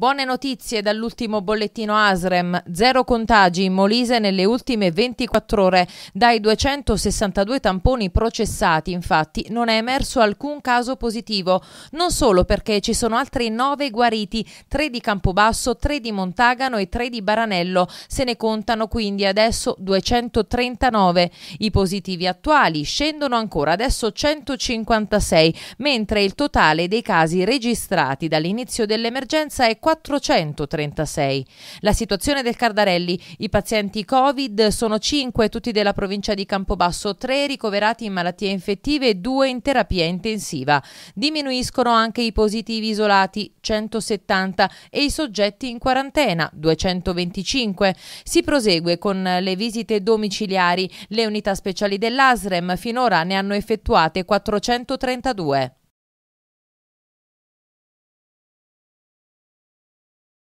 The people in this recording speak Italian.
Buone notizie dall'ultimo bollettino ASREM, zero contagi in Molise nelle ultime 24 ore. Dai 262 tamponi processati, infatti, non è emerso alcun caso positivo, non solo perché ci sono altri 9 guariti, 3 di Campobasso, 3 di Montagano e 3 di Baranello. Se ne contano quindi adesso 239. I positivi attuali scendono ancora, adesso 156, mentre il totale dei casi registrati dall'inizio dell'emergenza è 4 436. La situazione del Cardarelli, i pazienti Covid sono 5, tutti della provincia di Campobasso, 3 ricoverati in malattie infettive e 2 in terapia intensiva. Diminuiscono anche i positivi isolati, 170, e i soggetti in quarantena, 225. Si prosegue con le visite domiciliari. Le unità speciali dell'ASREM finora ne hanno effettuate 432.